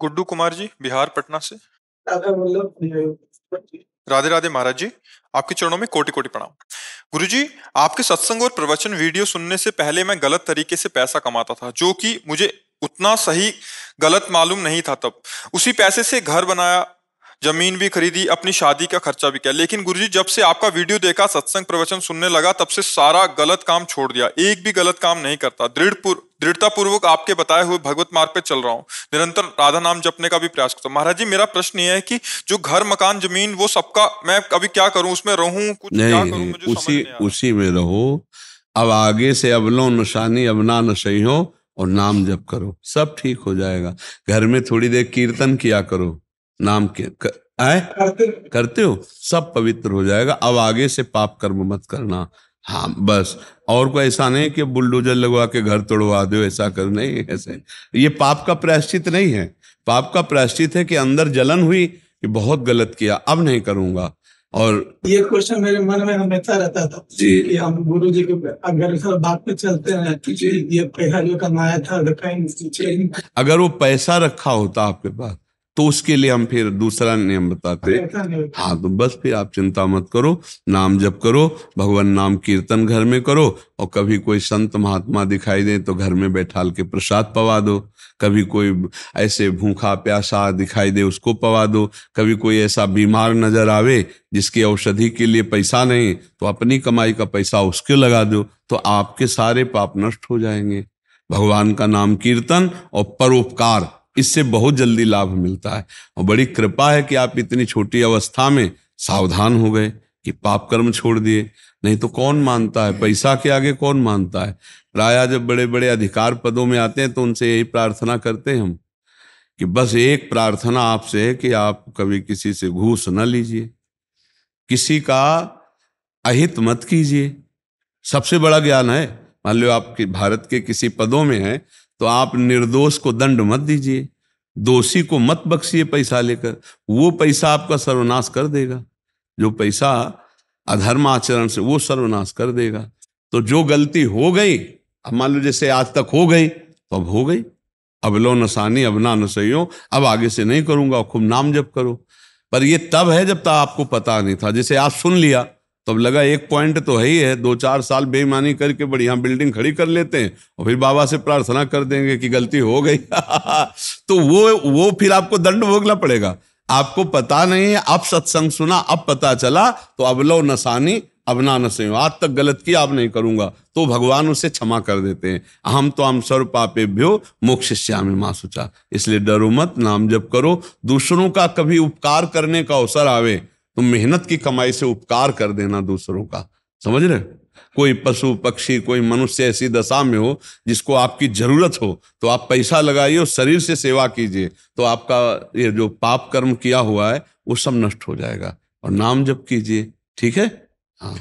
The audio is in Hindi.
गुड्डू कुमार जी बिहार पटना से राधे राधे महाराज जी आपके चरणों में कोटि कोटि प्रणाम गुरु जी आपके सत्संग और प्रवचन वीडियो सुनने से पहले मैं गलत तरीके से पैसा कमाता था जो कि मुझे उतना सही गलत मालूम नहीं था तब उसी पैसे से घर बनाया जमीन भी खरीदी अपनी शादी का खर्चा भी किया लेकिन जी जब से आपका वीडियो देखा सत्संग प्रवचन सुनने लगा तब से सारा गलत काम छोड़ दिया एक भी गलत काम नहीं करता दृढ़ पूर्वक आपके बताए हुए भगवत मार्ग पे चल रहा हूँ निरंतर राधा नाम जपने का भी प्रयास करता हूँ महाराज जी मेरा प्रश्न ये है कि जो घर मकान जमीन वो सबका मैं अभी क्या करूं उसमें रहूं कुछ नहीं, क्या करूं मुझे उसी उसी में रहो अब आगे से अबलो नशानी अबना नशही हो और नाम जप करो सब ठीक हो जाएगा घर में थोड़ी देर कीर्तन किया करो नाम के आए करते करते हो सब पवित्र हो जाएगा अब आगे से पाप कर्म मत करना हाँ बस और कोई ऐसा नहीं कि बुलडोजर लगवा के घर तोड़वा दो ऐसा कर नहीं ऐसे ये पाप का प्रायश्चित नहीं है पाप का प्रायश्चित है कि अंदर जलन हुई कि बहुत गलत किया अब नहीं करूंगा और ये क्वेश्चन मेरे मन में हमेशा रहता था जी कि हम गुरु जी के अगर सर बात पे चलते हैं जी ये पैसा जो कमाया था अगर वो पैसा रखा होता आपके पास तो उसके लिए हम फिर दूसरा नियम बताते अच्छा, हाँ तो बस फिर आप चिंता मत करो नाम जप करो भगवान नाम कीर्तन घर में करो और कभी कोई संत महात्मा दिखाई दे तो घर में बैठाल के प्रसाद पवा दो कभी कोई ऐसे भूखा प्यासा दिखाई दे उसको पवा दो कभी कोई ऐसा बीमार नजर आवे जिसकी औषधि के लिए पैसा नहीं तो अपनी कमाई का पैसा उसके लगा दो तो आपके सारे पाप नष्ट हो जाएंगे भगवान का नाम कीर्तन और परोपकार इससे बहुत जल्दी लाभ मिलता है और बड़ी कृपा है कि आप इतनी छोटी अवस्था में सावधान हो गए कि पाप कर्म छोड़ दिए नहीं तो कौन मानता है पैसा के आगे कौन मानता है प्राय जब बड़े बड़े अधिकार पदों में आते हैं तो उनसे यही प्रार्थना करते हैं हम कि बस एक प्रार्थना आपसे है कि आप कभी किसी से घूस न लीजिए किसी का अहित मत कीजिए सबसे बड़ा ज्ञान है मान लो आप भारत के किसी पदों में हैं तो आप निर्दोष को दंड मत दीजिए दोषी को मत बख्शिए पैसा लेकर वो पैसा आपका सर्वनाश कर देगा जो पैसा अधर्म आचरण से वो सर्वनाश कर देगा तो जो गलती हो गई अब मान लो जैसे आज तक हो गई तो अब हो गई अब लो नसानी अब ना नसैयो अब आगे से नहीं करूंगा खूब नाम जप करो पर ये तब है जब तक आपको पता नहीं था जैसे आप सुन लिया तो अब लगा एक पॉइंट तो है ही है दो चार साल बेईमानी करके बढ़िया बिल्डिंग खड़ी कर लेते हैं और फिर बाबा से प्रार्थना कर देंगे कि गलती हो गई तो वो वो फिर आपको दंड भोगना पड़ेगा आपको पता नहीं है आप सत्संग सुना अब पता चला तो लो नसानी अब ना नसे आज तक गलत किया अब नहीं करूंगा तो भगवान उसे क्षमा कर देते हैं हम तो हम स्वर पापे भ्यो मोक्ष श्यामी माँ सोचा इसलिए डरो मत नाम जप करो दूसरों का कभी उपकार करने का अवसर आवे तो मेहनत की कमाई से उपकार कर देना दूसरों का समझ रहे कोई पशु पक्षी कोई मनुष्य ऐसी दशा में हो जिसको आपकी जरूरत हो तो आप पैसा लगाइए और शरीर से सेवा कीजिए तो आपका ये जो पाप कर्म किया हुआ है वो सब नष्ट हो जाएगा और नाम जप कीजिए ठीक है हाँ